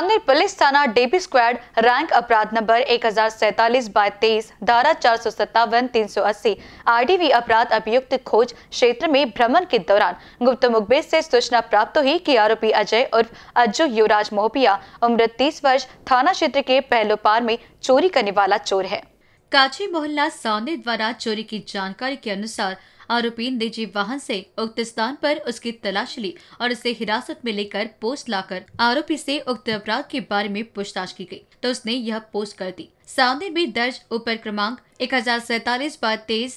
Kanur police थाना DP squad rank अपराध number एक हजार सैतालीस बाय तेईस धारा चार सौ सत्तावन तीन सौ अस्सी वी अपराध अभियुक्त खोज क्षेत्र में भ्रमण के दौरान गुप्त मुखबिर से सूचना प्राप्त हुई कि आरोपी अजय उर्फ अज्जू युवराज मोहपिया उम्र तीस वर्ष थाना क्षेत्र के पहलो पार में चोरी करने वाला चोर है काची मोहल्ला सौने द्वारा चोरी की जानकारी के अनुसार आरोपी निजी वाहन से उक्त स्थान पर उसकी तलाश ली और उसे हिरासत में लेकर पोस्ट लाकर आरोपी से उक्त अपराध के बारे में पूछताछ की गई तो उसने यह पोस्ट कर दी सामने में दर्ज ऊपर क्रमांक एक हजार सैतालीस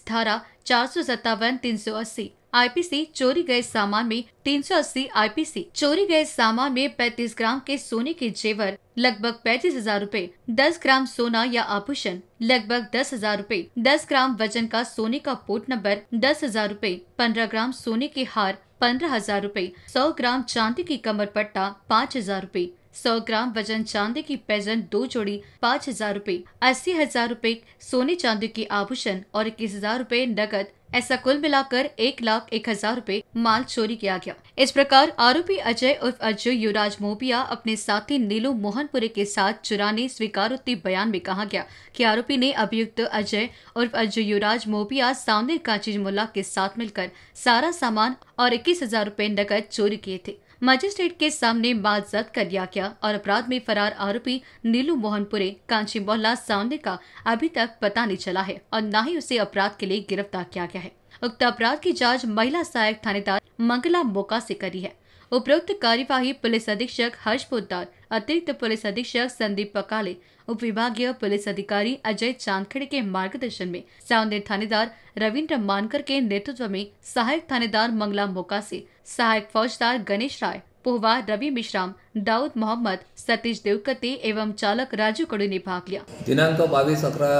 धारा चार सौ सत्तावन तीन सौ अस्सी आईपीसी चोरी गए सामान में 380 आईपीसी चोरी गए सामान में 35 ग्राम के सोने के जेवर लगभग पैतीस हजार रूपए दस ग्राम सोना या आभूषण लगभग दस हजार रूपए दस ग्राम वजन का सोने का पोट नंबर दस हजार रूपए पंद्रह ग्राम सोने के हार पंद्रह हजार रूपए सौ ग्राम चांदी की कमर पट्टा पाँच हजार रूपए सौ ग्राम वजन चांदी की पेजेंट दो जोड़ी पाँच हजार रूपए अस्सी हजार रूपए सोने चांदी के आभूषण और इक्कीस हजार रूपए नकद ऐसा कुल मिलाकर एक लाख एक हजार रूपए माल चोरी किया गया इस प्रकार आरोपी अजय उर्फ अजय युवराज मोबिया अपने साथी नीलू मोहनपुरे के साथ चुराने स्वीकारोक्ति बयान में कहा गया कि आरोपी ने अभियुक्त अजय उर्फ अजय युवराज मोबिया सामने काची मुला के साथ मिलकर सारा सामान और इक्कीस हजार रूपए नकद चोरी किए थे मजिस्ट्रेट के सामने माल जब्त कर लिया गया और अपराध में फरार आरोपी नीलू मोहनपुरे कांची मोहल्ला सामने का अभी तक पता नहीं चला है और न ही उसे अपराध के लिए गिरफ्तार किया गया है उक्त अपराध की जाँच महिला सहायक थानेदार मंगला मोका ऐसी करी है उपरोक्त कार्यवाही पुलिस अधीक्षक हर्ष पोदार अतिरिक्त पुलिस अधीक्षक संदीप पकाले उप विभागीय पुलिस अधिकारी अजय चांदखेड़े के मार्गदर्शन में सावनेर थानेदार रविन्द्र मानकर के नेतृत्व में सहायक थानेदार मंगला मोकासी सहायक फौजदार गणेश राय पोहवा रवि मिश्राम दाऊद मोहम्मद सतीश देवकते एवं चालक राजू ने भाग लिया दिनांक बावीस अकरा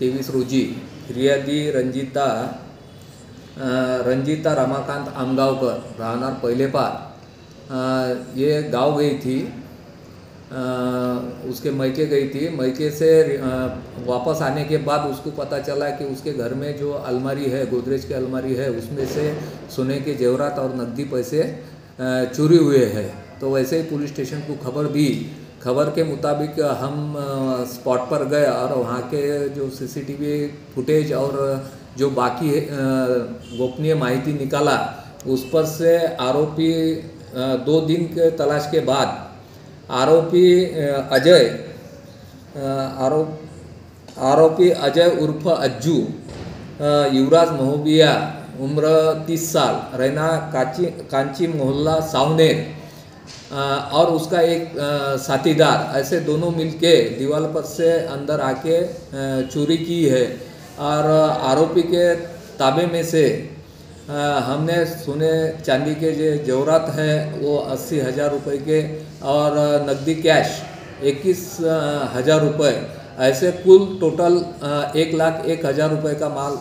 तेवीस रोजी रियादी रंजिता रंजीता रमाकांत आमगावकर पहले पार ये गांव गई थी उसके मैके गई थी मैके से वापस आने के बाद उसको पता चला कि उसके घर में जो अलमारी है गोदरेज की अलमारी है उसमें से सोने के जेवरात और नकदी पैसे चोरी हुए हैं तो वैसे ही पुलिस स्टेशन को खबर दी खबर के मुताबिक हम स्पॉट पर गए और वहाँ के जो सीसीटीवी फुटेज और जो बाकी गोपनीय माहिती निकाला उस पर से आरोपी दो दिन के तलाश के बाद आरोपी अजय आरोप आरोपी अजय उर्फ अज्जू युवराज महोबिया उम्र तीस साल रहना कांची कांची मोहल्ला सावनेर और उसका एक साथीदार ऐसे दोनों मिलके दीवार पर से अंदर आके चोरी की है और आरोपी के ताबे में से हमने सुने चांदी के जो जेवरात हैं वो अस्सी हज़ार रुपये के और नकदी कैश इक्कीस हज़ार रुपये ऐसे कुल टोटल एक लाख एक हज़ार रुपये का माल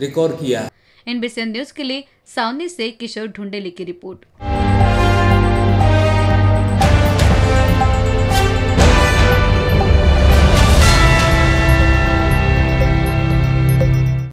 रिकॉर्ड किया है एनबीसी न्यूज़ के लिए सावनी से किशोर ढूंढेली की रिपोर्ट